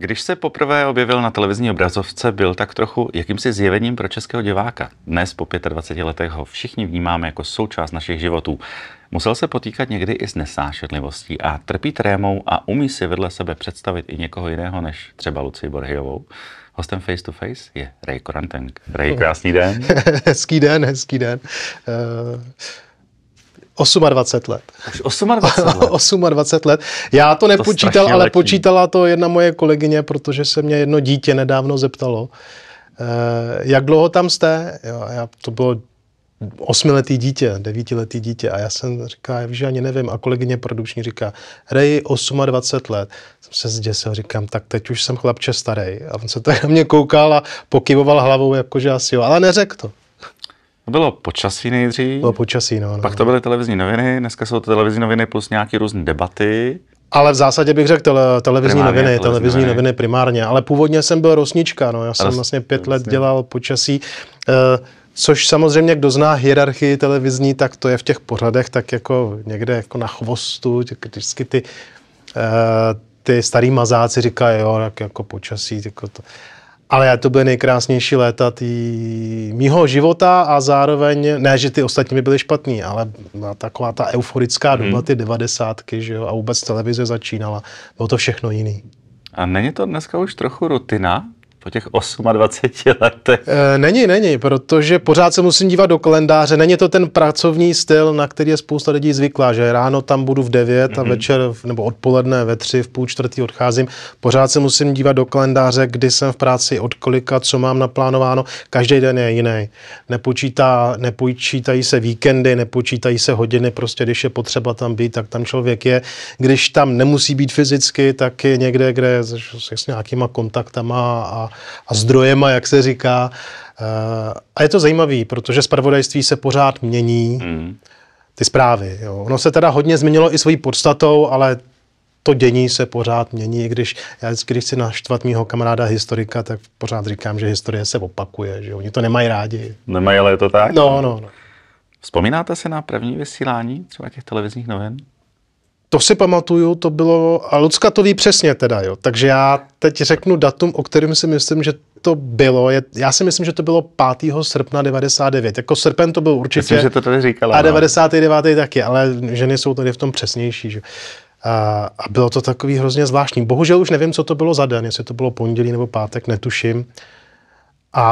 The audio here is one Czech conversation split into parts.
Když se poprvé objevil na televizní obrazovce, byl tak trochu jakýmsi zjevením pro českého diváka. Dnes po 25 letech ho všichni vnímáme jako součást našich životů. Musel se potýkat někdy i s nesášedlivostí a trpí trémou a umí si vedle sebe představit i někoho jiného než třeba Lucii Borhiovou. Hostem Face to Face je Ray Koranteng. Ray, krásný den. hezký den, hezký den. Uh... 28 let. Až 28 let? 28 let. Já to nepočítal, to ale letí. počítala to jedna moje kolegyně, protože se mě jedno dítě nedávno zeptalo, eh, jak dlouho tam jste? Jo, já, to bylo osmiletý dítě, devítiletý dítě. A já jsem říkal, já víš, ani nevím. A kolegyně produční říká, Rej, 28 let. Jsem se zděsil, říkám, tak teď už jsem chlapče starý. A on se tak na mě koukal a pokyvoval hlavou, jakože asi jo, ale neřekl to. To bylo počasí nejdřív. Bylo počasí, no, no. Pak to byly televizní noviny, dneska jsou to televizní noviny plus nějaké různé debaty. Ale v zásadě bych řekl tele, televizní primárně, noviny, televizní, noviny. noviny primárně. Ale původně jsem byl rosnička, no. Já jsem Ros, vlastně pět vlastně. let dělal počasí. Uh, Což samozřejmě, kdo zná hierarchii televizní, tak to je v těch pořadech tak jako někde jako na chvostu, vždycky ty, uh, ty starý mazáci říkají, jo, tak jako počasí, jako to. Ale to byly nejkrásnější léta tý mýho života a zároveň, ne, že ty ostatní by byly špatný, ale byla taková ta euforická mhm. doba, hmm. ty devadesátky, že jo, a vůbec televize začínala. Bylo to všechno jiný. A není to dneska už trochu rutina, po těch 28 letech? Eh, není, není, protože pořád se musím dívat do kalendáře. Není to ten pracovní styl, na který je spousta lidí zvyklá, že ráno tam budu v 9 mm-hmm. a mhm. večer nebo odpoledne ve 3, v půl čtvrtý odcházím. Pořád se musím dívat do kalendáře, kdy jsem v práci, od kolika, co mám naplánováno. Každý den je jiný. Nepočítá, nepočítají se víkendy, nepočítají se hodiny, prostě když je potřeba tam být, tak tam člověk je. Když tam nemusí být fyzicky, tak je někde, kde s, s nějakýma kontaktama a a zdrojema, jak se říká, eh, a je to zajímavé, protože spravodajství se pořád mění, mm. ty zprávy. Jo. Ono se teda hodně změnilo i svojí podstatou, ale to dění se pořád mění, i když já vždycky, když chci naštvat mýho kamaráda historika, tak pořád říkám, že historie se opakuje, že oni to nemají rádi. Nemají, ale je to tak? No, no, no. Vzpomínáte se na první vysílání třeba těch televizních novin? To si pamatuju, to bylo, a Lucka to ví přesně teda, jo. Takže já teď řeknu datum, o kterém si myslím, že to bylo, je, já si myslím, že to bylo 5. srpna 99. Jako srpen to byl určitě. Myslím, že to tady říkala. A 99. No. taky, ale ženy jsou tady v tom přesnější, že? A, a bylo to takový hrozně zvláštní. Bohužel už nevím, co to bylo za den, jestli to bylo pondělí nebo pátek, netuším. A,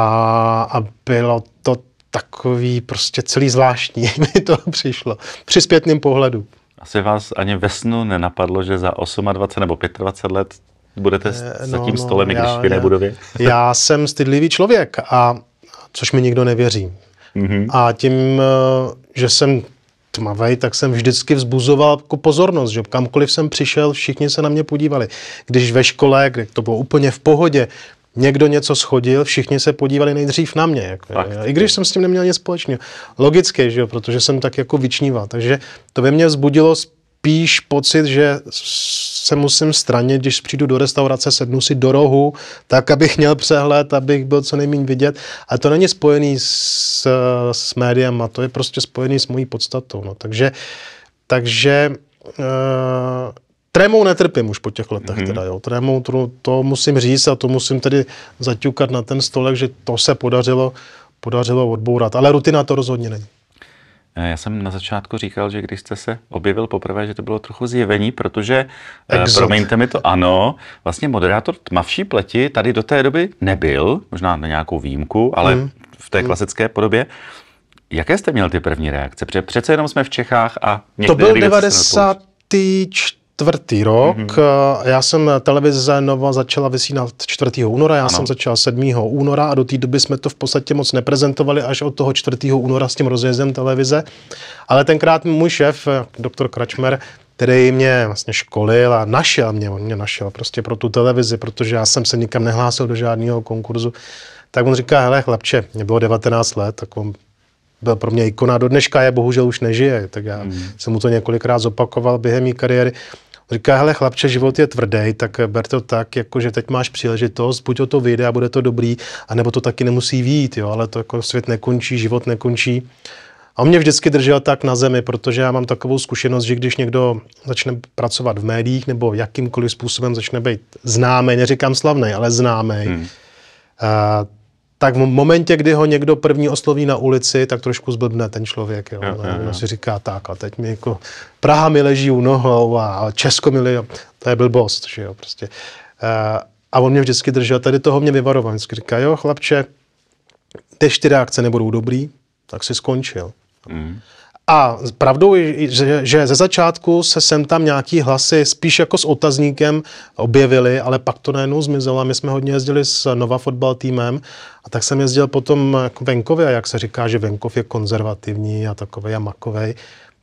a bylo to takový prostě celý zvláštní, mi to přišlo. Při zpětném pohledu asi vás ani ve snu nenapadlo, že za 28 nebo 25 let budete eh, no, za tím no, no, stolem, i když v jiné budově? Já jsem stydlivý člověk, a což mi nikdo nevěří. Mm-hmm. A tím, eh, že jsem tmavej, tak jsem vždycky vzbuzoval jako pozornost, že kamkoliv jsem přišel, všichni se na mě podívali. Když ve škole, kde to bylo úplně v pohodě, Někdo něco schodil, všichni se podívali nejdřív na mě. Jako, Fakt, I když jsem s tím neměl nic společného. Logicky, že jo, protože jsem tak jako vyčníval. Takže to ve mně vzbudilo spíš pocit, že se musím stranit, když přijdu do restaurace, sednu si do rohu, tak, abych měl přehled, abych byl co nejméně vidět. A to není spojený s, s médiem a to je prostě spojený s mojí podstatou. No. Takže, takže uh, Trémou netrpím už po těch letech mm-hmm. teda, jo. Trémou to, to musím říct a to musím tedy zaťukat na ten stolek, že to se podařilo, podařilo odbourat. Ale rutina to rozhodně není. Eh, já jsem na začátku říkal, že když jste se objevil poprvé, že to bylo trochu zjevení, protože, eh, Exot. promiňte mi to, ano, vlastně moderátor tmavší pleti tady do té doby nebyl, možná na nějakou výjimku, ale mm. v té mm. klasické podobě. Jaké jste měl ty první reakce? Protože přece jenom jsme v Čechách a někde... To byl 94 čtvrtý rok. Mm-hmm. Já jsem eh, televize Nova začala vysílat 4. února, já ano. jsem začal 7. února a do té doby jsme to v podstatě moc neprezentovali až od toho 4. února s tím rozjezdem televize. Ale tenkrát můj šéf, eh, doktor Kračmer, který mě vlastně školil a našel mě, on mě našel prostě pro tu televizi, protože já jsem se nikam nehlásil do žádného konkurzu, tak on říká, hele chlapče, mě bylo 19 let, tak on byl pro mě ikona, do dneška je, bohužel už nežije, tak já mm. jsem mu to několikrát zopakoval během mé kariéry, Říká, hele chlapče, život je tvrdý, tak ber to tak, jako že teď máš příležitost, buď o to vyjde a bude to dobrý, anebo to taky nemusí výjít, jo, ale to jako svět nekončí, život nekončí. A mě vždycky držel tak na zemi, protože já mám takovou zkušenost, že když někdo začne pracovat v médiích nebo jakýmkoliv způsobem začne být známý, neříkám slavný, ale známý, hmm tak v momentě, kdy ho někdo první osloví na ulici, tak trošku zblbne ten člověk. Jo. Jo, jo, jo. On si říká tak a teď mi jako Praha mi leží u nohou a Česko mi leží, to je blbost, že jo, prostě. Eh, a on mě vždycky držel, tady toho mě vyvaroval, vždycky říká, jo, chlapče, ty čtyři reakce nebudou dobrý, tak si skončil. Mm. A pravdou je, že, že ze začátku se sem tam nějaký hlasy spíš jako s otazníkem objevily, ale pak to najednou zmizelo a my jsme hodně jezdili s Nova fotbal týmem a tak jsem jezdil potom jako venkově a jak se říká, že venkov je konzervativní a takovej a makovej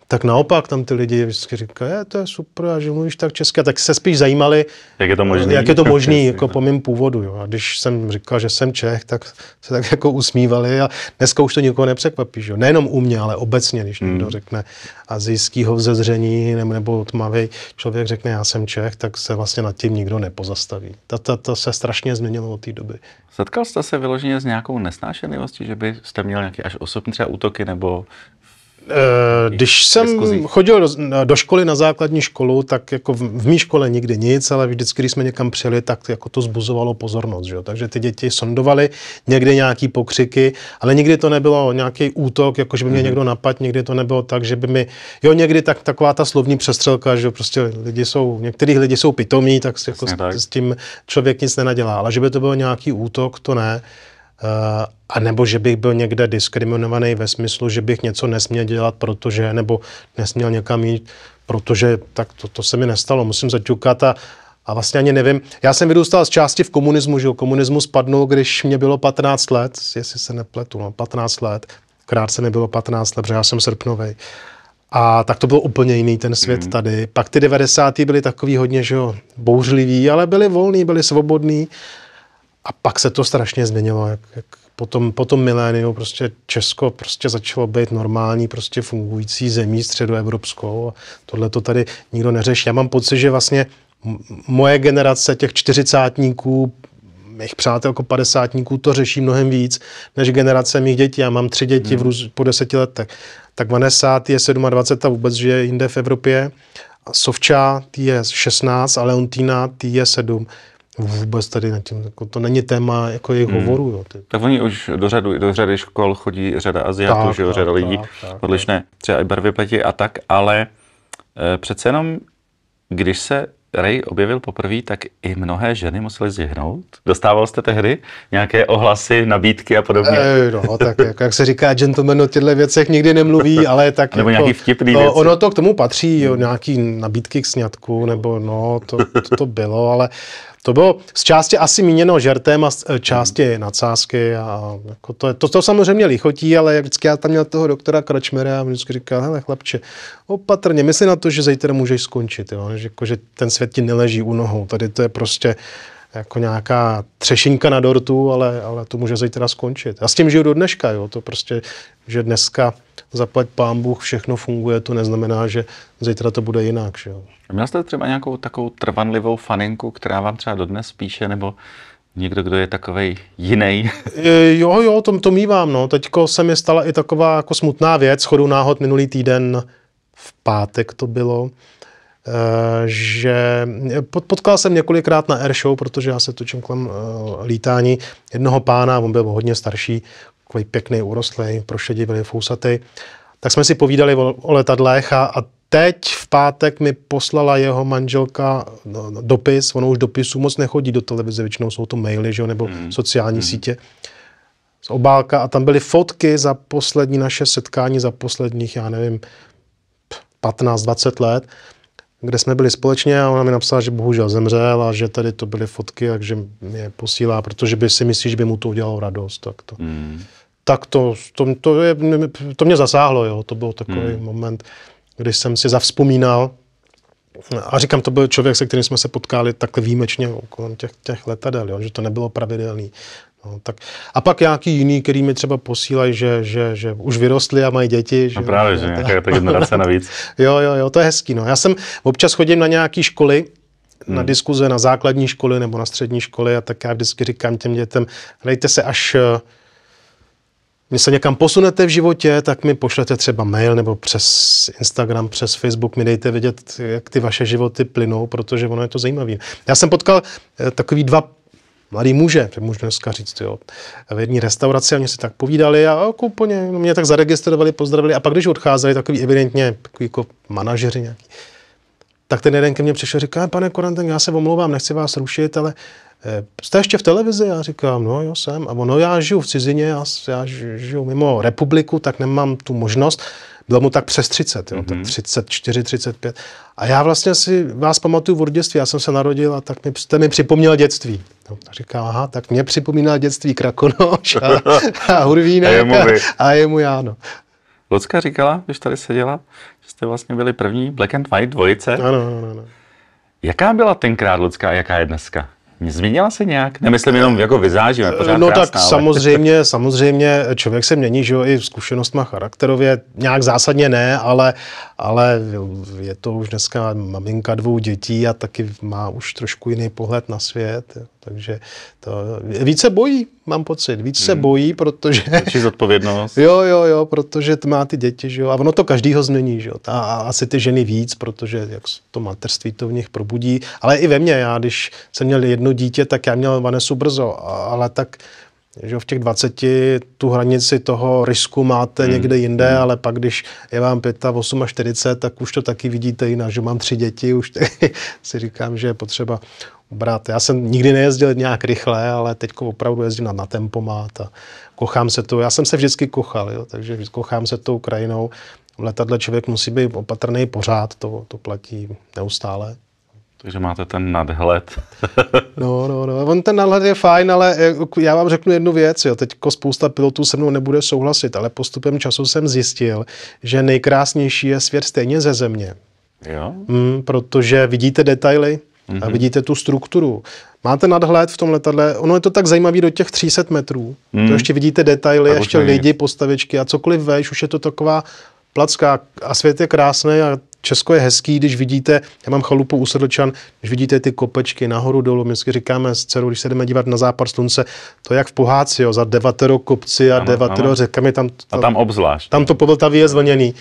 tak naopak tam ty lidi vždycky říkají, je, to je super, a že mluvíš tak česky. A tak se spíš zajímali, jak je to možný, jak je to možný jako no. po mém původu. Jo. A když jsem říkal, že jsem Čech, tak se tak jako usmívali a dneska už to nikoho nepřekvapí. Že Nejenom u mě, ale obecně, když hmm. někdo řekne azijskýho vzezření nebo tmavý člověk řekne, já jsem Čech, tak se vlastně nad tím nikdo nepozastaví. Ta, ta, ta se strašně změnilo od té doby. Setkal jste se vyloženě s nějakou nesnášenlivostí, že byste měl nějaké až osobní třeba útoky nebo Eh, když jsem diskuzí. chodil do školy na základní školu, tak jako v, v mý škole nikdy nic, ale vždycky, když jsme někam přijeli, tak jako to zbuzovalo pozornost. Že? Takže ty děti sondovali někde nějaký pokřiky, ale nikdy to nebylo nějaký útok, jako že by mě mm-hmm. někdo napadl, nikdy to nebylo tak, že by mi, jo, někdy tak, taková ta slovní přestřelka, že prostě lidi jsou, některých lidi jsou pitomí, tak, jako s, tak. s tím člověk nic nenadělá, ale že by to byl nějaký útok, to ne. Eh, a nebo že bych byl někde diskriminovaný ve smyslu, že bych něco nesměl dělat, protože, nebo nesměl někam jít, protože tak to, to se mi nestalo, musím zaťukat a, a vlastně ani nevím. Já jsem vyrůstal z části v komunismu, že jo, komunismu spadnul, když mě bylo 15 let, jestli se nepletu, no, 15 let, krátce nebylo 15 let, protože já jsem srpnový. A tak to bylo úplně jiný ten svět mm. tady. Pak ty 90. byly takový hodně, že jo, bouřlivý, ale byly volný, byly svobodný. Uh, a pak se to strašně změnilo, jak, jak po tom, po tom miléniu prostě Česko prostě začalo být normální, prostě fungující zemí středoevropskou a tohle to tady nikdo neřeší. Já mám pocit, že vlastně moje generace těch čtyřicátníků, mých přátel jako padesátníků to řeší mnohem víc, než generace mých dětí. Já mám tři děti hmm. v růz, po deseti letech. Tak Vanessa, ty je 27 a vůbec žije jinde v Evropě. Sovča, ty je 16 a Leontina, ty je 7 vůbec tady nad tím, jako to není téma jako jejich hmm. hovorů. Jo, ty. Tak oni už do, řadu, do řady škol chodí řada Aziatů, že jo, řada tak, lidí, tak, odlišné tak. třeba i barvy pleti a tak, ale e, přece jenom, když se Ray objevil poprvé, tak i mnohé ženy musely zjehnout. Dostával jste tehdy nějaké ohlasy, nabídky a podobně? E, no, tak jako, jak se říká, gentleman o těchto věcech nikdy nemluví, ale tak nebo jako, nějaký vtipný to, no, Ono to k tomu patří, jo, hmm. nějaký nabídky k sňatku, nebo no, to, to, to bylo, ale to bylo z části asi míněno žertem a z eh, části nadsázky. A jako to, to, to samozřejmě lichotí, ale jak vždycky já tam měl toho doktora Kračmera a vždycky říkal, hele chlapče, opatrně, myslí na to, že zítra můžeš skončit, jo? Že, jako, že ten svět ti neleží u nohou. Tady to je prostě, uh, jako nějaká třešinka na dortu, ale, ale to může zítra skončit. Já s tím žiju do dneška, jo, to prostě, že dneska zaplať pán Bůh, všechno funguje, to neznamená, že zítra to bude jinak, že jo. Měl jste třeba nějakou takovou trvanlivou faninku, která vám třeba dodnes píše, nebo někdo, kdo je takový jiný. E, jo, jo, to, to mývám, no. Teďko se mi stala i taková jako smutná věc, chodu náhod minulý týden v pátek to bylo že potkal jsem několikrát na airshow, protože já se točím kolem eh, lítání jednoho pána, on byl hodně starší, takový pěkný, urostlý, prošedivý, fousatý. Tak jsme si povídali o, letadlech a, a teď v pátek mi poslala jeho manželka no, no, dopis, ono už dopisů moc nechodí do televize, většinou jsou to maily, že jo, nebo mm. sociální mm. sítě z obálka a tam byly fotky za poslední naše setkání, za posledních, já nevím, 15-20 let kde jsme byli společně a ona mi napsala, že bohužel zemřel a že tady to byly fotky, takže mě posílá, protože by si myslíš, že by mu to udělalo radost. Tak to, hmm. tak to, to, to, je, to mě zasáhlo, jo. to byl takový hmm. moment, kdy jsem si zavzpomínal a říkám, to byl člověk, se kterým jsme se potkali takhle výjimečně kolem těch, těch letadel, jo, že to nebylo pravidelný. No, tak. A pak nějaký jiný, který mi třeba posílají, že, že, že už vyrostli a mají děti. Že, no právě, jo, že nějaká ta generace navíc. jo, jo, jo, to je hezký. No. Já jsem občas chodím na nějaké školy, na hmm. diskuze na základní školy nebo na střední školy a tak já vždycky říkám těm dětem, hledejte se až eh, mě se někam posunete v životě, tak mi pošlete třeba mail nebo přes Instagram, přes Facebook, mi dejte vědět, jak ty vaše životy plynou, protože ono je to zajímavé. Já jsem potkal eh, takový dva mladý muže, můžu dneska říct, jo, v jedné restauraci a mě si tak povídali a jako úplně no, mě tak zaregistrovali, pozdravili a pak, když odcházeli, takový evidentně takový jako manažeři nějaký, tak ten jeden ke mně přišel a říká, pane Koranten, já se omlouvám, nechci vás rušit, ale eh, jste ještě v televizi? Já říkám, no jo, jsem. A ono, já žiju v cizině, já, já žiju mimo republiku, tak nemám tu možnost. Bylo mu tak přes 30, jo, mm-hmm. tak 34, mhm. 35. A já vlastně si vás pamatuju v dětství, já jsem se narodil a tak mi, jste mi připomněl dětství. No, a říká, aha, tak mě připomíná dětství Krakonoš a, a Hurvínek a, a, a já. No. Lucka říkala, když tady seděla, že jste vlastně byli první Black and White dvojice. Ano, ano, ano. Jaká byla tenkrát Lucka a jaká je dneska? Změnila se nějak? Nemyslím jenom jako vizáží. No krásná, samozřejmě, ale... samozřejmě, samozřejmě člověk se mění, že jo, i zkušenostma charakterově, nějak zásadně ne, ale ale je to už dneska maminka dvou dětí a taky má už trošku jiný pohled na svět. Takže to, více bojí, mám pocit. více hmm. se bojí, protože... Větší zodpovědnost. jo, jo, jo, protože má ty děti, že jo. A ono to každýho změní, že jo. A, a asi ty ženy víc, protože jak to materství to v nich probudí. Ale i ve mně, já když jsem měl jedno dítě, tak já měl Vanesu brzo, ale tak že v těch 20 tu hranici toho risku máte hmm. někde jinde, hmm. ale pak když je vám 5, 8 a 40, tak už to taky vidíte jinak, že mám tři děti, už si říkám, že je potřeba ubrat. Já jsem nikdy nejezdil nějak rychle, ale teď opravdu jezdím na, na tempomát a kochám se to. Já jsem se vždycky kochal, jo, takže kochám se tou krajinou. V letadle člověk musí být opatrný pořád, to, to platí neustále. Takže máte ten nadhled. no, no, no. On ten nadhled je fajn, ale eh, já vám řeknu jednu věc. Jo. Teď jako spousta pilotů se mnou nebude souhlasit, ale postupem času jsem zjistil, že nejkrásnější je svět stejně ze země. Jo? Mm, protože vidíte detaily mm-hmm. a mhm. vidíte tu strukturu. Máte nadhled v tom letadle, ono je to tak zajímavé do těch 300 metrů. Mm. To mhm. ještě vidíte detaily, a ještě lidi, postavičky a cokoliv veš, už je to taková placka a svět je krásný a Česko je hezký, když vidíte, já mám chalupu u Sedlčan, když vidíte ty kopečky nahoru dolů, my si říkáme s dcerou, když se jdeme dívat na západ slunce, to je jak v pohádce, jo, za devatero kopci a ano, devatero ano. řekami. Tam, tam, a tam obzvlášť. Tam to Povltavy je zvlněný.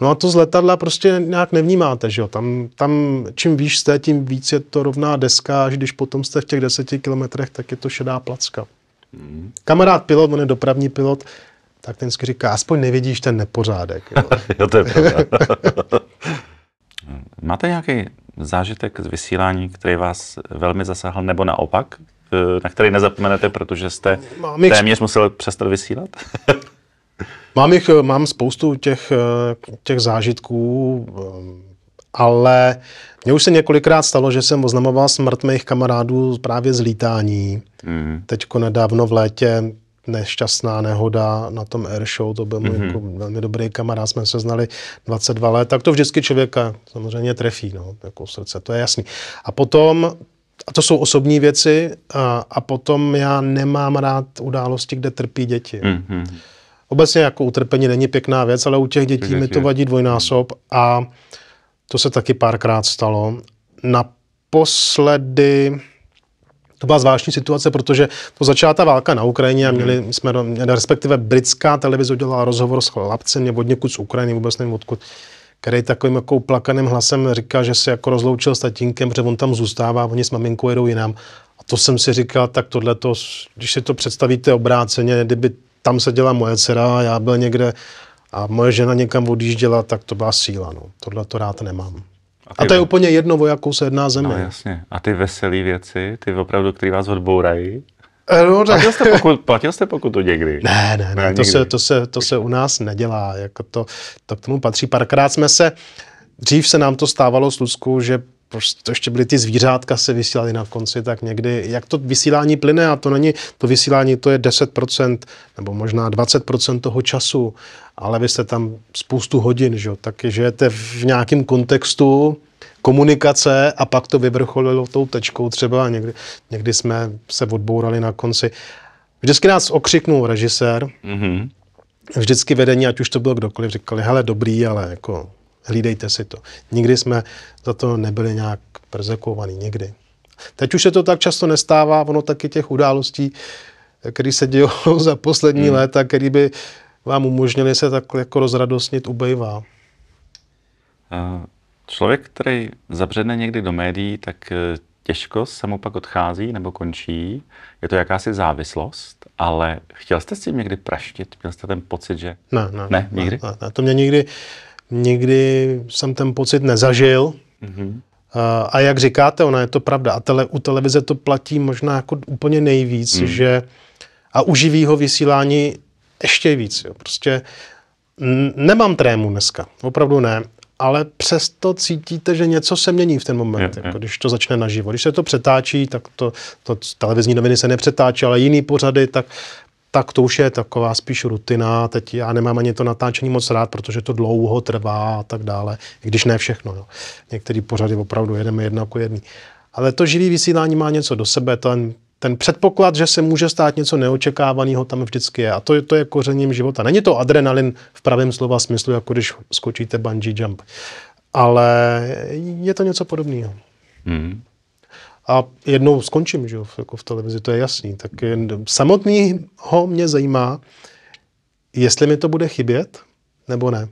No a to z letadla prostě nějak nevnímáte, že jo? Tam, tam čím výš jste, tím víc je to rovná deska, až když potom jste v těch deseti kilometrech, tak je to šedá placka. Hmm. Kamarád pilot, on je dopravní pilot, tak ten si říká, aspoň nevidíš ten nepořádek. Jo, jo to je pravda. Máte nějaký zážitek z vysílání, který vás velmi zasáhl, nebo naopak, eh, na který nezapomenete, protože jste mám jich... téměř musel přestat vysílat? mám, jich, eh, mám spoustu těch, eh, těch zážitků, ale mně už se několikrát stalo, že jsem oznamoval smrt mých kamarádů právě z lítání. Mm. Teďko nedávno v létě nešťastná nehoda na tom airshow, to byl můj mm-hmm. velmi dobrý kamarád, jsme se znali 22 let, tak to vždycky člověka samozřejmě trefí, no, jako srdce, to je jasný. A potom, a to jsou osobní věci, a, a potom já nemám rád události, kde trpí děti. Mm-hmm. Obecně jako utrpení není pěkná věc, ale u těch dětí mi to vadí dvojnásob a to se taky párkrát stalo. Naposledy to byla zvláštní situace, protože to začala ta válka na Ukrajině a hmm. měli jsme, respektive britská televize udělala rozhovor s chlapcem, nebo někud z Ukrajiny, vůbec nevím odkud, který takovým jako plakaným hlasem říká, že se jako rozloučil s tatínkem, že on tam zůstává, oni s maminkou jedou jinam. A to jsem si říkal, tak tohle to, když si to představíte obráceně, kdyby tam se dělá moje dcera já byl někde a moje žena někam odjížděla, tak to byla síla. No. Tohle to rád nemám. A, ty... a to je úplně jedno, o jakou se jedná země. No jasně. A ty veselé věci, ty opravdu, které vás odbourají, eh, No, platil, jste pokud, platil jste pokutu někdy? Ne, ne, ne, ne to, se, to, se, to se u nás nedělá. Jako to, to k tomu patří. Párkrát jsme se, dřív se nám to stávalo s Luckou, že to ještě byly ty zvířátka se vysílaly na konci, tak někdy, jak to vysílání plyne a to není, to vysílání to je 10% nebo možná 20% toho času, ale vy jste tam spoustu hodin, že jo, taky žijete v nějakém kontextu, komunikace a pak to vyvrcholilo tou tečkou třeba a někdy, někdy jsme se odbourali na konci. Vždycky nás okřiknul režisér, mm-hmm. vždycky vedení, ať už to bylo kdokoliv, říkali, hele dobrý, ale jako Hlídejte si to. Nikdy jsme za to nebyli nějak prezekovaní, nikdy. Teď už se to tak často nestává, ono taky těch událostí, které se dělo za poslední hmm. léta, které by vám umožnili se tak jako rozradostnit, ubejvá. Člověk, který zabředne někdy do médií, tak eh, těžko se mu pak odchází nebo končí. Je to jakási závislost, ale chtěl jste s tím někdy praštit? Měl jste ten pocit, že... Ne, ne, ne, nikdy? Ne, ne, to mě nikdy nikdy jsem ten pocit nezažil. Mm-hmm. A jak říkáte, ona je to pravda. A tele, u televize to platí možná jako úplně nejvíc, mm. že a uživí ho vysílání ještě víc. Jo. Prostě nemám trému dneska, opravdu ne, ale přesto cítíte, že něco se mění v ten moment, je, jako je. když to začne naživo. Když se to přetáčí, tak to, to televizní noviny se nepřetáčí, ale jiný pořady, tak tak to už je taková spíš rutina. Teď já nemám ani to natáčení moc rád, protože to dlouho trvá a tak dále, i když ne všechno. Jo. Některý pořady opravdu jedeme jedna ku jedný. Ale to živý vysílání má něco do sebe, ten, ten předpoklad, že se může stát něco neočekávaného, tam vždycky je. A to, to je kořením života. Není to adrenalin v pravém slova smyslu, jako když skočíte bungee jump, ale je to něco podobného. Hmm a jednou skončím že jo, jako v televizi, to je jasný. Tak samotný ho mě zajímá, jestli mi to bude chybět nebo ne.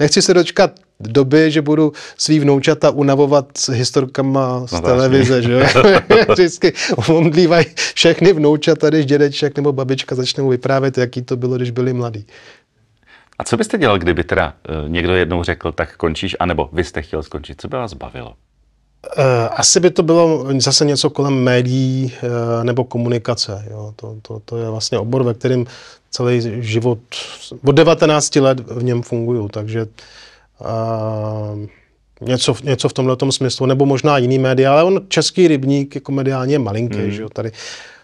Nechci se dočkat doby, že budu svý vnoučata unavovat s historkama z no, vlastně. televize, že jo? Vždycky omdlívají všechny vnoučata, když dědeček nebo babička začne mu vyprávět, jaký to bylo, když byli mladí. A co byste dělal, kdyby teda eh, někdo jednou řekl, tak končíš, anebo vy jste chtěl skončit? Co by vás bavilo? Eh, asi by to bylo zase něco kolem médií eh, nebo komunikace. Jo. To, to, to je vlastně obor, ve kterém celý život od 19 let v něm funguju, takže eh, něco, něco v tomhle smyslu, nebo možná jiný média, ale on český rybník jako mediálně je malinký, mm. že jo, tady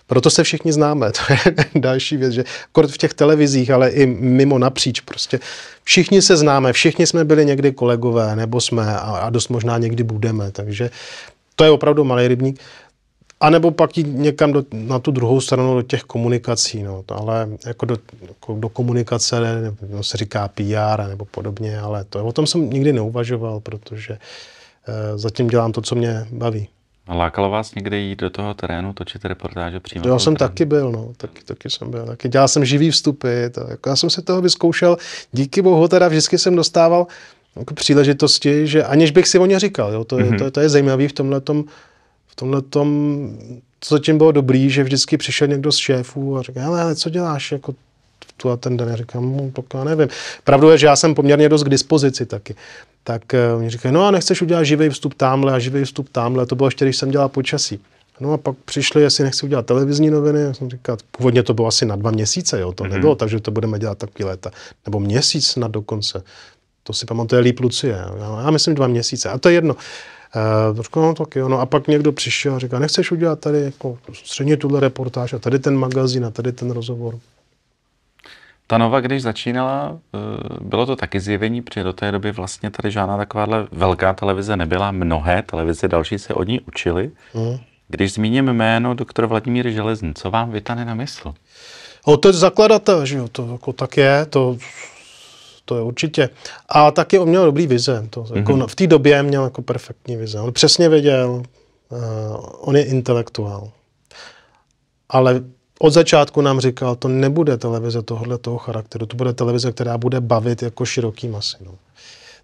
proto se všichni známe, to je další věc, že v těch televizích, ale i mimo napříč prostě. Všichni se známe, všichni jsme byli někdy kolegové, nebo jsme a, a dost možná někdy budeme, takže to je opravdu malý rybník. A nebo pak jít někam do, na tu druhou stranu do těch komunikací, no, ale jako do, jako do komunikace, no, se říká PR nebo podobně, ale to, o tom jsem nikdy neuvažoval, protože eh, zatím dělám to, co mě baví. Lákalo vás někdy jít do toho terénu, točit reportáže přímo? Já jsem terénu? taky byl, no, taky, taky jsem byl. Taky. Dělal jsem živý vstupy, tak, jako já jsem se toho vyzkoušel, díky bohu teda vždycky jsem dostával jako příležitosti, že aniž bych si o ně říkal, jo, to, je, mm-hmm. to, to je zajímavé v tomhle v tom, co tím bylo dobrý, že vždycky přišel někdo z šéfů a řekl, ale co děláš, jako tu a ten den. Já říkám, no, tak já nevím. Pravdu je, že já jsem poměrně dost k dispozici taky. Tak uh, eh, mi říkají, no a nechceš udělat živý vstup tamhle a živý vstup tamhle. To bylo ještě, když jsem dělal počasí. No a pak přišli, jestli nechci udělat televizní noviny, já jsem říkal, původně to bylo asi na dva měsíce, jo, to mm-hmm. nebylo, takže to budeme dělat taky léta, nebo měsíc na dokonce. To si pamatuje líp Lucie, já, já myslím dva měsíce a to je jedno. Uh, eh, říkal, no, tak jo. No a pak někdo přišel a říkal, nechceš udělat tady jako středně tuhle reportáž a tady ten magazín a tady ten rozhovor. Ta nova, když začínala, eh, bylo to taky zjevení, protože do té doby vlastně tady žádná takováhle velká televize nebyla. Mnohé televize další se od ní učili. Mm. Když zmíním jméno doktor Vladimír Železný, co vám vytane na mysl? je zakladatel, že jo, to jako tak je, to, to je určitě. A taky on měl dobrý vize, to, jako mm-hmm. v té době měl jako perfektní vize. On přesně věděl, uh, on je intelektuál. Ale od začátku nám říkal, to nebude televize tohohle toho charakteru, to bude televize, která bude bavit jako široký masy. No.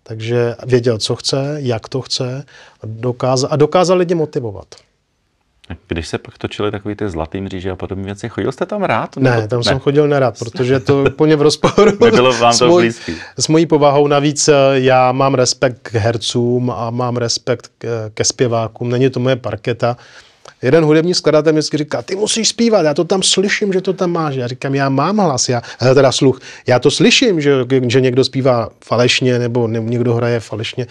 Takže věděl, co chce, jak to chce a dokázal, a dokázal lidi motivovat. Když se pak točili takový ty zlatý mříže a podobné věci, chodil jste tam rád? Ne, nebo? tam ne. jsem chodil nerad, protože to úplně v rozporu Nebylo vám to s, můj, blízký. s mojí povahou. Navíc eh, já mám respekt k hercům a mám respekt ke zpěvákům. Není to moje parketa. Jeden hudební skladatel mi říká, ty musíš zpívat, já to tam slyším, že to tam máš. Já říkám, já mám hlas, já, teda sluch, já to slyším, že, že někdo zpívá falešně nebo někdo hraje falešně,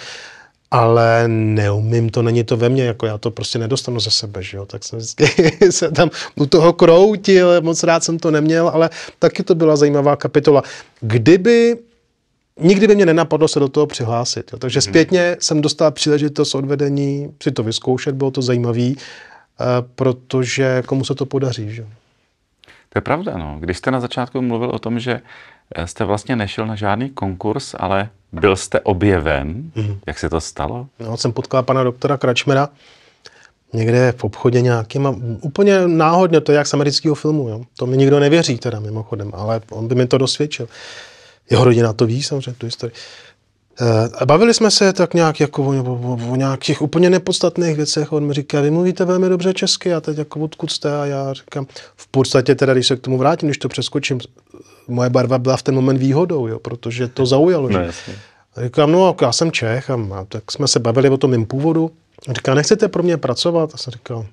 ale neumím to, není to ve mně, jako já to prostě nedostanu ze sebe, že jo? tak jsem vždycky se tam u toho kroutil, moc rád jsem to neměl, ale taky to byla zajímavá kapitola. Kdyby nikdy by mě nenapadlo se do toho přihlásit. Jo. Takže mhm. zpětně jsem dostal příležitost odvedení si to vyzkoušet, bylo to zajímavé. Eh, protože komu se to podaří. Že? To je pravda. No. Když jste na začátku mluvil o tom, že eh, jste vlastně nešel na žádný konkurs, ale byl jste objeven. Mm-hmm. Jak se to stalo? No, jsem potkal pana doktora Kračmera někde v obchodě nějakým a úplně náhodně, to je jak z amerického filmu. Jo. To mi nikdo nevěří teda mimochodem, ale on by mi to dosvědčil. Jeho rodina to ví samozřejmě, tu historii. Eh, a bavili jsme se tak nějak jako o, o, o nějakých úplně nepodstatných věcech. On mi říká, vy mluvíte velmi dobře česky a teď jako odkud jste? A já říkám, v podstatě teda, když se k tomu vrátím, když to přeskočím, eh, moje barva byla v ten moment výhodou, jo, protože to zaujalo. Že? No, a říkám, no jako já jsem Čech a tak jsme se bavili o tom mým původu. A říká, nechcete pro mě pracovat? A jsem říkal,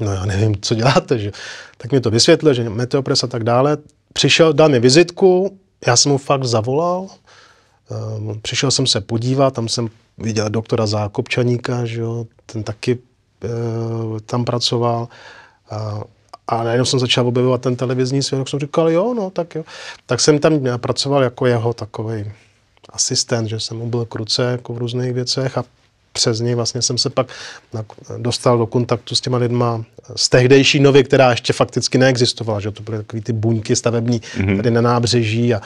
no já nevím, co děláte, že? Tak mi to vysvětlil, že Meteopres a tak dále. Přišel, dal mi vizitku, já jsem mu fakt zavolal, Ehm, přišel jsem se podívat, tam jsem viděl doktora Zákopčaníka, že jo, ten taky eh, tam pracoval. Eh, a najednou jsem začal objevovat ten televizní svět, tak jsem říkal, jo, no, tak jo. Tak jsem tam eh, pracoval jako jeho takový asistent, že jsem mu byl kruce jako v různých věcech a přes něj vlastně jsem se pak dostal do kontaktu s těma lidma z tehdejší novy, která ještě fakticky neexistovala, že to byly takové ty buňky stavební mm-hmm. tady na nábřeží a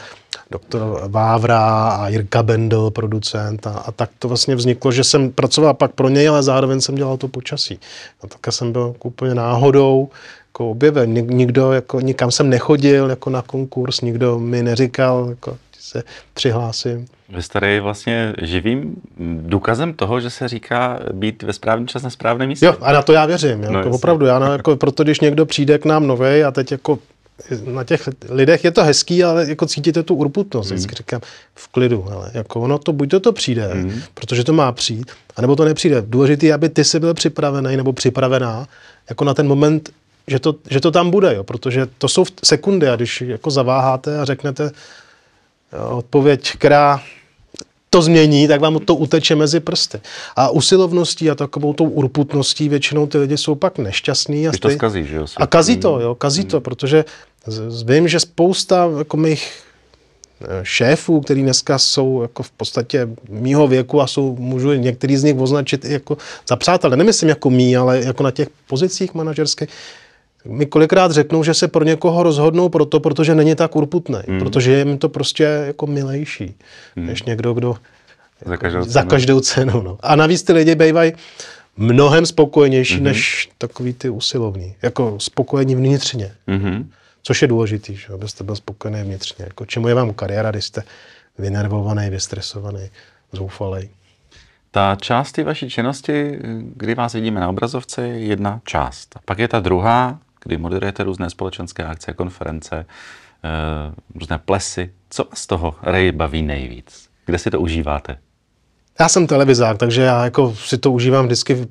doktor Vávra a Jirka Bendel, producent a, a tak to vlastně vzniklo, že jsem pracoval pak pro něj, ale zároveň jsem dělal to počasí. A no, tak jsem byl úplně náhodou jako objeven. nikdo, jako, nikam jsem nechodil jako na konkurs, nikdo mi neříkal, jako, se přihlásím. Vy jste vlastně živým důkazem toho, že se říká být ve správný čas na správném místě. Jo, a na to já věřím. no, jako opravdu, já na, jako, proto když někdo přijde k nám nový a teď jako na těch lidech je to hezký, ale jako cítíte tu urputnost. Mm. říkám, v klidu, ale jako ono to, buď to, to přijde, mm. protože to má přijít, anebo to nepřijde. Důležité je, aby ty jsi byl připravený nebo připravená jako na ten moment, že to, že to tam bude, jo, protože to jsou sekundy a když jako zaváháte a řeknete odpověď, která to změní, tak vám to uteče mezi prsty. A usilovností a takovou tou urputností většinou ty lidi jsou pak nešťastní. A, ty... to zkazí, že jo? a kazí to, mm. jo, kazí to, mm. protože vím, že spousta jako mých eh, šéfů, který dneska jsou jako v podstatě mýho věku a jsou, můžu některý z nich označit jako za přátelé. Nemyslím jako mý, ale jako na těch pozicích manažerských, mi kolikrát řeknou, že se pro někoho rozhodnou proto, protože není tak urputný, mm. protože je jim to prostě jako milejší, mm. než někdo, kdo za jako každou cenu. Za každou cenu no. A navíc ty lidi bývají mnohem spokojenější mm-hmm. než takový ty usilovní. Jako spokojení vnitřně. Mm-hmm. Což je důležitý, že abyste byl spokojený vnitřně. Jako čemu je vám kariéra, když jste vynervovaný, vystresovaný, zoufalý. Ta část ty vaší činnosti, kdy vás vidíme na obrazovce, je jedna část. A pak je ta druhá, kdy moderujete různé společenské akce, konference, eh, různé plesy. Co z toho Ray baví nejvíc? Kde si to užíváte? Já jsem televizák, takže já jako si to užívám vždycky v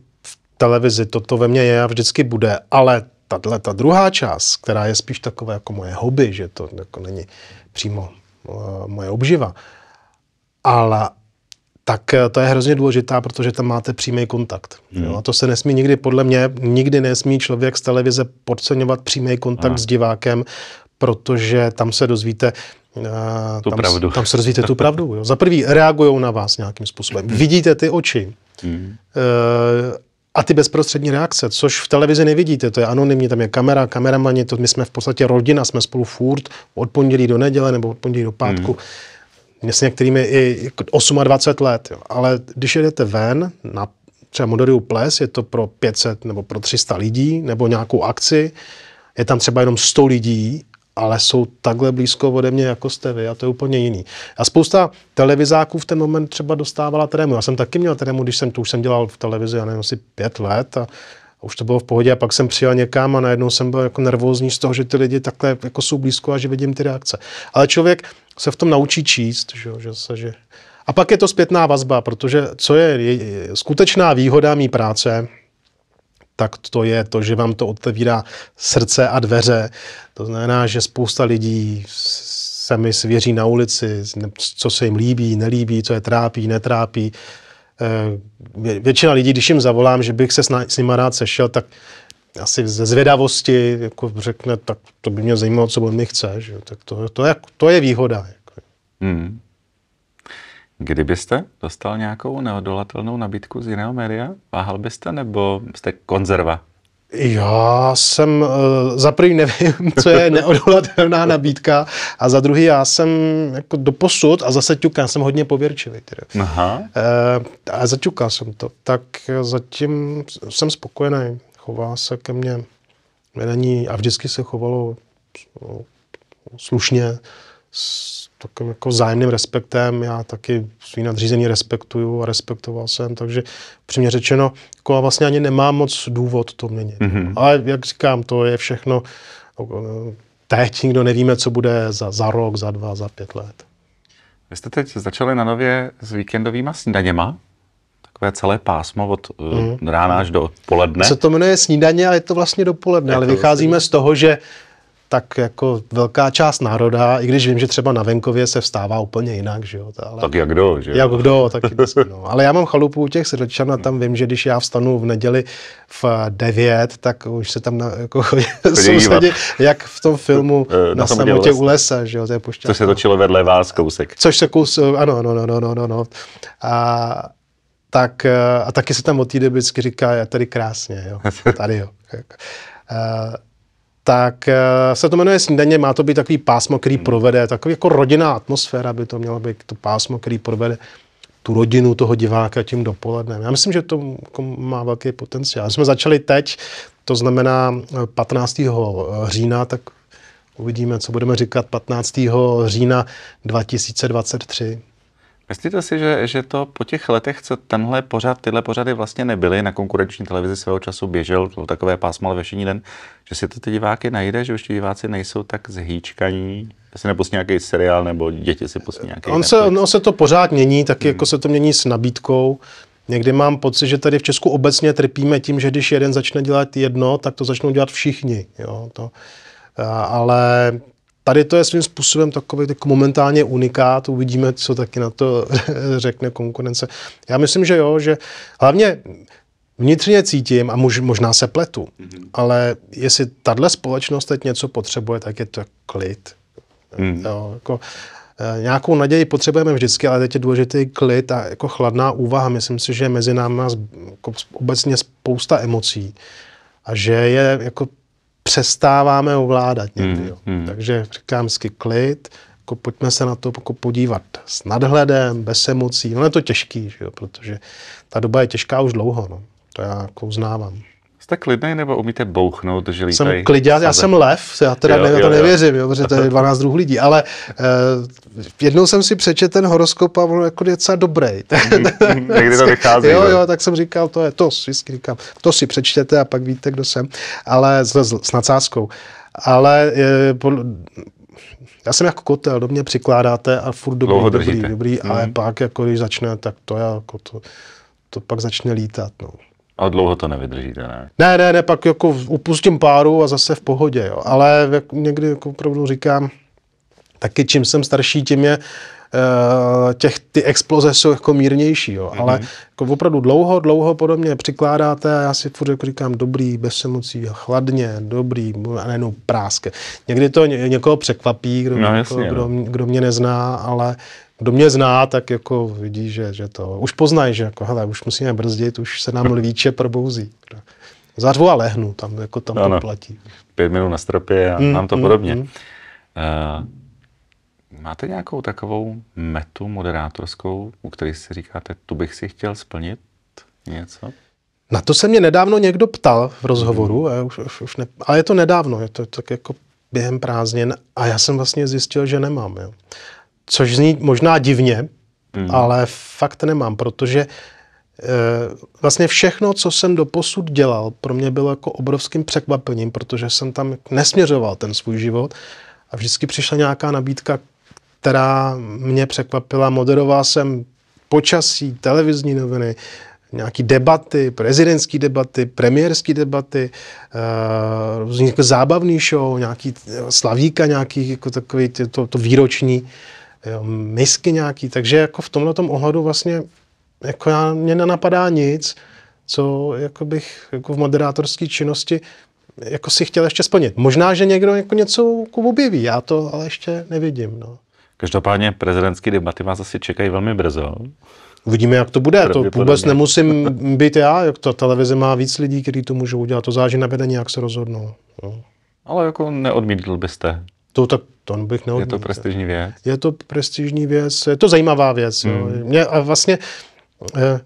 televizi. Toto ve mně je a vždycky bude, ale tato, ta druhá část, která je spíš takové jako moje hobby, že to jako není přímo uh, moje obživa, ale tak eh, to je hrozně důležitá, protože tam máte přímý kontakt. Hmm. Jo? A to se nesmí nikdy, podle mě, nikdy nesmí člověk z televize podceňovat přímý kontakt Aha. s divákem, protože tam se dozvíte, eh, tu tam, pravdu. tam se dozvíte tu pravdu. Jo? Za prvý, reagují na vás nějakým způsobem. Hmm. Vidíte ty oči. Hmm. E, a ty bezprostřední reakce, což v televizi nevidíte, to je anonymní, tam je kamera, kameramani, to my jsme v podstatě rodina, jsme spolu furt od pondělí do neděle nebo od pondělí do pátku. Hmm mě s některými i 28 let, jo. ale když jedete ven na třeba Modoriu Ples, je to pro 500 nebo pro 300 lidí, nebo nějakou akci, je tam třeba jenom 100 lidí, ale jsou takhle blízko ode mě, jako jste vy, a to je úplně jiný. A spousta televizáků v ten moment třeba dostávala trému. Já jsem taky měl trému, když jsem to už jsem dělal v televizi, já nevím, asi pět let a a už to bylo v pohodě a pak jsem přijel někam a najednou jsem byl jako nervózní z toho, že ty lidi takhle jako jsou blízko a že vidím ty reakce. Ale člověk se v tom naučí číst, že, že se, že... A pak je to zpětná vazba, protože co je, je, je skutečná výhoda mý práce, tak to je to, že vám to otevírá srdce a dveře. To znamená, že spousta lidí se mi svěří na ulici, co se jim líbí, nelíbí, co je trápí, netrápí Eh, většina lidí, když jim zavolám, že bych se s, s nima rád sešel, tak asi ze zvědavosti jako řekne, tak to by mě zajímalo, co on mi chce. Že? Tak to, to, je, to je výhoda. Jako. Hmm. Kdybyste dostal nějakou neodolatelnou nabídku z jiného média, váhal byste nebo jste konzerva? Já jsem eh, za prvý nevím, co je neodolatelná nabídka a za druhý já jsem jako doposud a zase ťukám, jsem hodně pověrčivý. Teda. Aha. Eh, a zaťukal jsem to. Tak zatím jsem spokojený. Chová se ke mně. vedení a vždycky se chovalo eh, slušně, s, takovým jako zájemným respektem. Já taky svý nadřízení respektuju a respektoval jsem, takže přímě řečeno, jako vlastně ani nemám moc důvod to měnit. Mm-hmm. Ale jak říkám, to je všechno eh, teď, nikdo nevíme, co bude za, za rok, za dva, za pět let. Vy jste teď začali na nově s víkendovýma snídaněma takové celé pásmo od mm. rána až do poledne. Se to jmenuje snídaně, ale je to vlastně dopoledne, ale vycházíme vlastně- z toho, že tak jako velká část národa, i když vím, že třeba na venkově se vstává úplně jinak, že jo. Ale, tak jak kdo, že jo? Jak kdo, tak vždycky, no. Ale já mám chalupu u těch srdčan a tam vím, že když já vstanu v neděli v 9, tak už se tam na, jako sousedí, jak v tom filmu eh, na, na samotě u lesa, že jo, to je pošťáno. Co se točilo vedle vás kousek. Což se kus, eh, ano, no, no, no, no, no. no. A, tak, eh, a taky se tam od té doby vždycky říká, já tady krásně, jo, tady jo tak eh, se to jmenuje Snídaně, má to být takový pásmo, který hmm. provede, takový jako rodinná atmosféra by to mělo být, to pásmo, který provede tu rodinu toho diváka tím dopolednem. Já myslím, že to jako má velký potenciál. My jsme začali teď, to znamená 15. Eh, eh, října, tak uvidíme, co budeme říkat 15. října 2023. Myslíte si, že, že to po těch letech, co tenhle pořad, tyhle pořady vlastně nebyly, na konkurenční televizi svého času běžel, to takové pásmo ve den, že si to ty diváky najde, že už ti diváci nejsou tak zhýčkaní, Asi nepustí nějaký seriál nebo děti si pustí nějaký... On se, on se to pořád mění, tak hmm. jako se to mění s nabídkou. Někdy mám pocit, že tady v Česku obecně trpíme tím, že když jeden začne dělat jedno, tak to začnou dělat všichni. Jo, to, ale tady to je svým způsobem takový tak jako momentálně unikát, uvidíme, co taky na to řekne konkurence. Já myslím, že jo, že hlavně vnitřně cítím, a mož, možná se pletu, mm-hmm. ale jestli tahle společnost teď něco potřebuje, tak je to klid. Mm. Jo, jako, eh, Nějakou naději potřebujeme vždycky, ale teď je důležitý klid a jako chladná úvaha. Myslím si, že mezi námi má jako obecně spousta emocí a že je jako přestáváme ovládat někdy. Hmm, jo. Mm, Takže říkám vždycky klid, jako pojďme se na to jako podívat s nadhledem, bez emocí. No je to těžký, že jo, protože ta doba je těžká už dlouho, no. to já jako uznávám. Jste klidný nebo umíte bouchnout, že lítají? Jsem klidňák, já jsem lev, já teda jo, ne, jo, to nevěřím, jo, protože to je 12 druhů lidí, ale uh, jednou jsem si přečet ten horoskop a on jako je docela dobrý. Někdy to vychází. Jo, jo, tak jsem říkal, to je to, vždycky říkám, to si přečtěte a pak víte, kdo jsem, ale s, s nadsázkou. Ale je, eh, po, já jsem jako kotel, do mě přikládáte a furt dobrý, Dlouho dobrý, držíte. dobrý, ale mhm. pak jako když začne, tak to je jako to, to pak začne lítat. No. A dlouho to nevydržíte, ne? Ne, ne, ne, pak jako upustím páru a zase v pohodě, jo. Ale jak někdy jako opravdu říkám, taky čím jsem starší, tím je eh, těch, ty exploze jsou jako mírnější, jo. Mm-hmm. ale mhm. jako opravdu dlouho, dlouho podobně přikládáte a já si furt jako říkám dobrý, bez emocí, chladně, dobrý, a nejenom práske. Někdy to ně, někoho překvapí, kdo, no, jasně, jako, kdo, no. kdo mě nezná, ale kdo mě zná, tak jako vidí, že, že to už poznají, že jako, hele, už musíme brzdit, už se nám lvíče probouzí. Zařvu a lehnu, tam jako tam ano, to no. platí. Pět minut na stropě a mm, mám to mm, podobně. Mm. Uh, máte nějakou takovou metu moderátorskou, u které si říkáte, tu bych si chtěl splnit něco? Na to se mě nedávno někdo ptal v rozhovoru, mm. a, už, už, už ne, ale je to nedávno, je to tak jako během prázdnin a já jsem vlastně zjistil, že nemám. Jo což zní možná divně, mm. ale fakt nemám, protože eh, vlastně všechno, co jsem do posud dělal, pro mě bylo jako obrovským překvapením, protože jsem tam nesměřoval ten svůj život a vždycky přišla nějaká nabídka, která mě překvapila. Moderoval jsem počasí, televizní noviny, nějaké debaty, prezidentské debaty, premiérské debaty, eh, různý jako zábavný show, nějaký eh, slavíka, nějaký jako takový to, to výroční jo, misky nějaký, takže jako v tomhle ohledu vlastně jako já, mě nenapadá nic, co jako bych jako v moderátorské činnosti jako si chtěl ještě splnit. Možná, že někdo jako něco objeví, já to ale ještě nevidím. No. Každopádně prezidentské debaty vás asi čekají velmi brzo. Uvidíme, jak to bude. To vůbec nemusím být já, jak ta televize má víc lidí, kteří to můžou udělat. To záží na vedení, jak se rozhodnou. No. Ale jako neodmítl byste to tak to bych neodmínil. Je to prestižní věc? Je to prestižní věc, je to zajímavá věc. Mm. Jo. Hmm. Mě, a vlastně eh,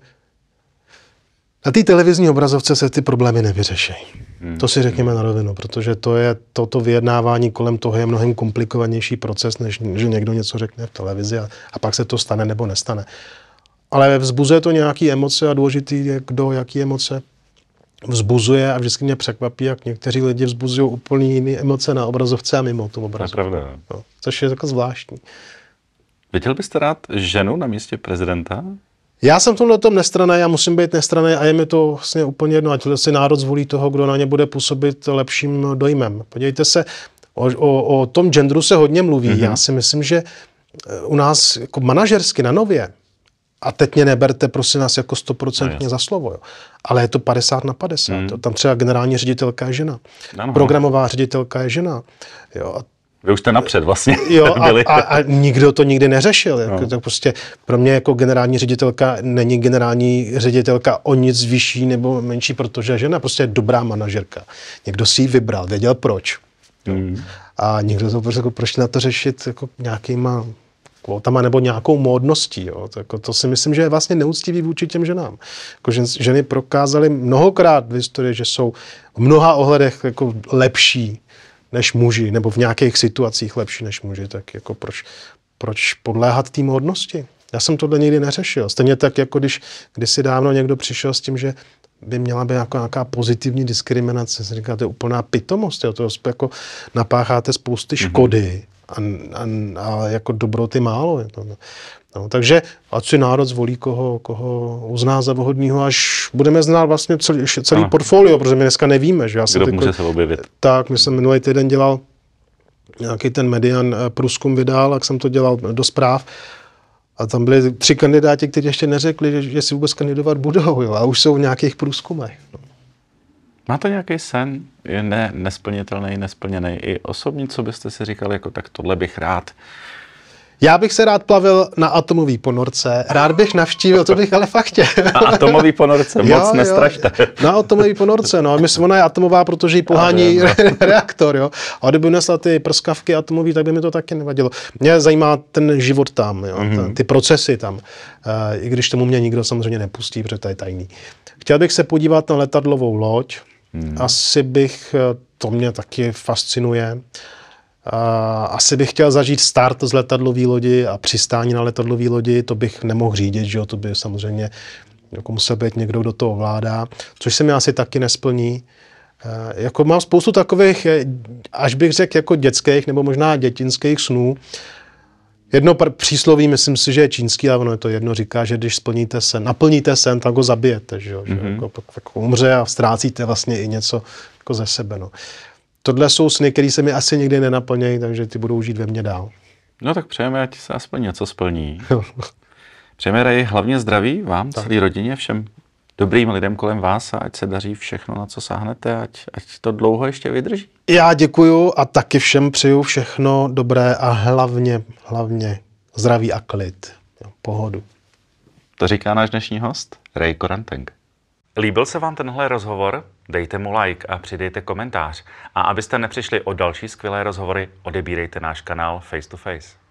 na té televizní obrazovce se ty problémy nevyřeší. Hmm. To si řekněme na rovinu, protože to je toto vyjednávání kolem toho je mnohem komplikovanější proces, než že někdo něco řekne v televizi a, a pak se to stane nebo nestane. Ale vzbuzuje to nějaké emoce a důležitý je kdo, jaký emoce vzbuzuje a vždycky mě překvapí, jak někteří lidi vzbuzují úplně jiné emoce na obrazovce a mimo tu obrazovku. To je No, což je jako zvláštní. Viděl byste rád ženu na místě prezidenta? Já jsem v tomhle tom nestraný, já musím být nestraný a je mi to vlastně úplně jedno, ať si národ zvolí toho, kdo na ně bude působit lepším dojmem. Podívejte se, o, o, o tom genderu se hodně mluví. Mm-hmm. Já si myslím, že eh, u nás jako manažersky na nově a teď mě neberte, prosím nás, jako no stoprocentně no, za slovo. Jo. Ale je to 50 na 50. Mm. Tam třeba generální ředitelka je žena. Ano. Programová ředitelka je žena. Jo. vy už jste napřed vlastně jo, a, byli. A, a nikdo to nikdy neřešil. Jako, no. Tak prostě pro mě jako generální ředitelka není generální ředitelka o nic vyšší nebo menší, protože žena prostě je dobrá manažerka. Někdo si ji vybral, věděl proč. Mm. A někdo to prostě jako, proč na to řešit jako nějakýma kvótama nebo nějakou módností. Jo. To, jako, to si myslím, že je vlastně neúctivý vůči těm ženám. Jako, žen, ženy prokázaly mnohokrát v historii, že jsou v mnoha ohledech jako lepší než muži, nebo v nějakých situacích lepší než muži, tak jako proč, proč podléhat té módnosti? Já jsem tohle nikdy neřešil. Stejně tak, jako když kdysi dávno někdo přišel s tím, že by měla být jako nějaká pozitivní diskriminace. Říkáte, to je úplná pitomost. Jo. To jako napácháte spousty mhm. škody. Mm-hmm a, a, a jako dobroty málo. No. no, takže ať si národ zvolí, koho, koho uzná za vhodného, až budeme znát vlastně celý, celý portfolio, protože my dneska nevíme. Že já Kdo může se objevit. Tak, my jsem minulý týden dělal nějaký ten median eh, průzkum vydal, jak jsem to dělal do zpráv, a tam byli tři kandidáti, kteří ještě neřekli, že, že si vůbec kandidovat budou, jo, a už jsou v nějakých průzkumech. No. Má to nějaký sen, je ne, nesplnitelný, nesplněný, i osobní, co byste si říkal, jako tak tohle bych rád já bych se rád plavil na atomový ponorce, rád bych navštívil, to bych ale fakt chtěl. Na atomový ponorce, moc jo, nestrašte. Jo, na atomový ponorce, no, myslím, ona je atomová, protože ji pohání no. reaktor, jo. A kdyby nesla ty prskavky atomové, tak by mi to taky nevadilo. Mě zajímá ten život tam, jo, mm-hmm. ty procesy tam, uh, i když tomu mě nikdo samozřejmě nepustí, protože to je tajný. Chtěl bych se podívat na letadlovou loď, Hmm. Asi bych, eh, to mě taky fascinuje, eh, asi bych chtěl zažít start z letadlové lodi a přistání na letadlové lodi, to bych nemohl řídit, že jo, to by samozřejmě jako musel být někdo, kdo to ovládá, což se mi asi taky nesplní. Eh, jako mám spoustu takových, až bych řekl, jako dětských nebo možná dětinských snů, Jedno pr- přísloví, myslím si, že je čínský, ale ono je to jedno, říká, že když splníte sen, naplníte sen, tak ho zabijete, že Mm-hmm. Jako, tak umře a ztrácíte vlastně i něco jako ze sebe, no. Tohle jsou sny, které se mi asi nikdy nenaplnějí, takže ty budou žít ve mně dál. No tak přejeme, ať se aspoň něco splní. Přejeme raději hlavně zdraví vám, tak. celé rodině, všem dobrým lidem kolem vás a ať se daří všechno, na co sáhnete, ať, ať to dlouho ještě vydrží. Já děkuju a taky všem přeju všechno dobré a hlavně, hlavně zdraví a klid, jo, pohodu. To říká náš dnešní host, Ray Koranteng. Líbil se vám tenhle rozhovor? Dejte mu like a přidejte komentář. A abyste nepřišli o další skvělé rozhovory, odebírejte náš kanál Face to Face.